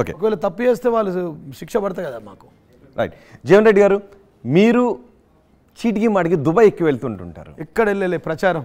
okay ఒకవేళ తప్పు చేస్తే వాళ్ళు శిక్ష పడతాయి కదా మాకు రైట్ జీవన్ రెడ్డి గారు మీరు చీటికి మాటికి దుబాయ్ ఎక్కి వెళ్తుంటుంటారు ఎక్కడ వెళ్ళలే ప్రచారం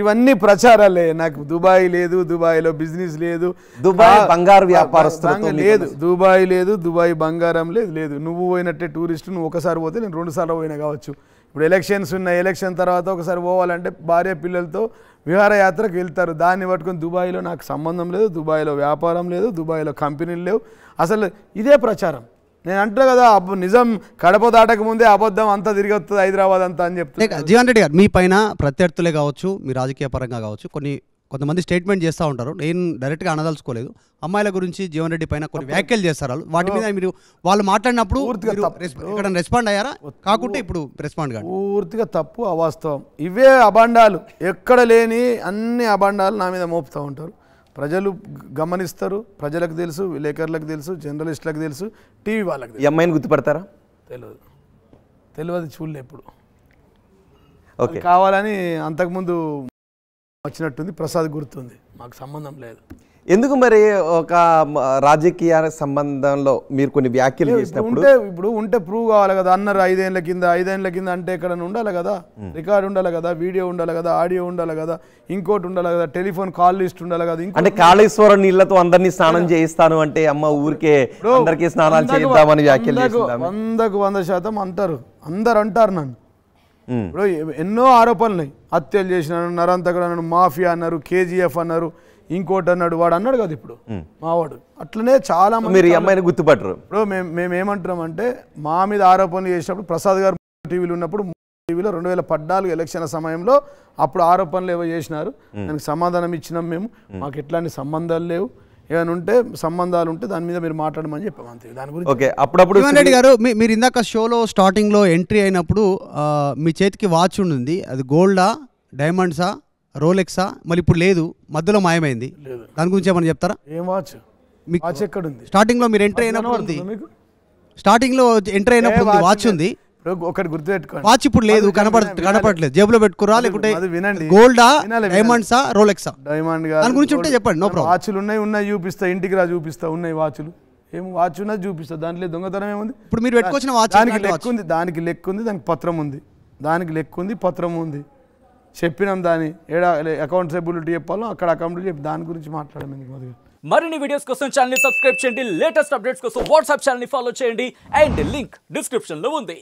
ఇవన్నీ ప్రచారాలే నాకు దుబాయ్ లేదు దుబాయ్లో బిజినెస్ లేదు దుబాయ్ బంగారు వ్యాపారస్తులు లేదు దుబాయ్ లేదు దుబాయ్ బంగారం లేదు లేదు నువ్వు పోయినట్టే టూరిస్ట్ నువ్వు ఒకసారి పోతే నేను రెండు సార్లు పోయినా కావచ్చు ఇప్పుడు ఎలక్షన్స్ ఉన్నాయి ఎలక్షన్ తర్వాత ఒకసారి పోవాలంటే భార్య పిల్లలతో విహారయాత్రకు వెళ్తారు దాన్ని పట్టుకొని దుబాయ్లో నాకు సంబంధం లేదు దుబాయ్లో వ్యాపారం లేదు దుబాయ్లో కంపెనీలు లేవు అసలు ఇదే ప్రచారం నేను అంటున్నా కదా నిజం కడప దాటక ముందే అబద్ధం అంతా తిరిగి వస్తుంది హైదరాబాద్ అంతా అని చెప్తే జీవన్ రెడ్డి గారు మీ పైన ప్రత్యర్థులే కావచ్చు మీ రాజకీయ పరంగా కావచ్చు కొన్ని కొంతమంది స్టేట్మెంట్ చేస్తూ ఉంటారు నేను డైరెక్ట్గా అనదలుచుకోలేదు అమ్మాయిల గురించి జీవన్ రెడ్డి పైన కొన్ని వ్యాఖ్యలు చేస్తారు వాళ్ళు వాటి మీద మీరు వాళ్ళు మాట్లాడినప్పుడు ఇక్కడ రెస్పాండ్ అయ్యారా కాకుండా ఇప్పుడు రెస్పాండ్ కాదు పూర్తిగా తప్పు అవాస్తవం ఇవే అభాండాలు ఎక్కడ లేని అన్ని అభాండాలు నా మీద మోపుతూ ఉంటారు ప్రజలు గమనిస్తారు ప్రజలకు తెలుసు విలేకరులకు తెలుసు జర్నలిస్టులకు తెలుసు టీవీ వాళ్ళకి అమ్మాయిని గుర్తుపడతారా తెలియదు తెలియదు చూడలే ఎప్పుడు కావాలని అంతకుముందు వచ్చినట్టుంది ప్రసాద్ గుర్తుంది మాకు సంబంధం లేదు ఎందుకు మరి ఒక రాజకీయ సంబంధంలో మీరు కొన్ని వ్యాఖ్యలు చేసినప్పుడు ఉంటే ఇప్పుడు ఉంటే ప్రూవ్ కావాలి కదా అన్నారు ఐదేళ్ల కింద ఐదేళ్ల కింద అంటే ఇక్కడ ఉండాలి కదా రికార్డు ఉండాలి కదా వీడియో ఉండాలి కదా ఆడియో ఉండాలి కదా ఇంకోటి ఉండాలి కదా టెలిఫోన్ కాల్ లిస్ట్ ఉండాలి కదా అంటే కాళేశ్వర నీళ్లతో అందరినీ స్నానం చేయిస్తాను అంటే అమ్మ ఊరికే అందరికీ స్నానాలు చేద్దామని వ్యాఖ్యలు వందకు వంద శాతం అంటారు అందరు అంటారు నన్ను ఇప్పుడు ఎన్నో ఆరోపణలు ఉన్నాయి హత్యలు చేసిన నరంతకుడు అన్నాడు మాఫియా అన్నారు కేజీఎఫ్ అన్నారు ఇంకోటి అన్నాడు వాడు అన్నాడు కదా ఇప్పుడు మావాడు అట్లనే చాలా మీరు అమ్మాయిని గుర్తుపట్టరు ఇప్పుడు మేము మేము ఏమంటున్నాం అంటే మా మీద ఆరోపణలు చేసినప్పుడు ప్రసాద్ గారు టీవీలో ఉన్నప్పుడు టీవీలో రెండు వేల పద్నాలుగు ఎలక్షన్ల సమయంలో అప్పుడు ఆరోపణలు ఏవో చేసినారు దానికి సమాధానం ఇచ్చినాం మేము మాకు ఎట్లాంటి సంబంధాలు లేవు ఏమైనా ఉంటే సంబంధాలు ఉంటే దాని మీద మీరు మాట్లాడమని చెప్పమంతే దాని గురించి ఓకే అప్పుడప్పుడు రెడ్డి గారు మీరు ఇందాక షోలో స్టార్టింగ్లో ఎంట్రీ అయినప్పుడు మీ చేతికి వాచ్ ఉండింది అది గోల్డా డైమండ్సా రోలెక్సా మళ్ళీ ఇప్పుడు లేదు మధ్యలో మాయమైంది దాని గురించి ఏమైనా చెప్తారా ఏం వాచ్ మీకు వాచ్ ఎక్కడ ఉంది స్టార్టింగ్లో మీరు ఎంట్రీ అయినప్పుడు ఉంది స్టార్టింగ్లో ఎంట్రీ అయినప్పుడు వాచ్ ఉంది ఒకటి పెట్టుకోండి వాచ్ ఇప్పుడు లేదు కనపడదు కనపడలేదు జేబులో పెట్టుకురా లేకుంటే వినండి గోల్డా డైమండ్సా రోలెక్సా డైమండ్ దాని గురించి ఉంటే చెప్పండి నో ప్రాబ్లం వాచ్లు ఉన్నాయి ఉన్నాయి చూపిస్తా ఇంటికి రా చూపిస్తా ఉన్నాయి వాచ్లు ఏం వాచ్ ఉన్నా చూపిస్తా దాంట్లో దొంగతనం ఏముంది ఇప్పుడు మీరు పెట్టుకొచ్చిన వాచ్ దానికి లెక్క ఉంది దానికి లెక్క ఉంది దానికి పత్రం ఉంది దానికి లెక్క ఉంది పత్రం ఉంది చెప్పినాం దాని ఏడా అకౌంటబిలిటీ చెప్పాలో అక్కడ అకౌంట్ చెప్పి దాని గురించి మాట్లాడమని మరిన్ని వీడియోస్ కోసం ఛానల్ సబ్స్క్రైబ్ చేయండి లేటెస్ట్ అప్డేట్స్ కోసం వాట్సాప్ ఛానల్ ఫాలో చేయండి అండ్ లింక్ డిస్క్రిప్షన్లో ఉంది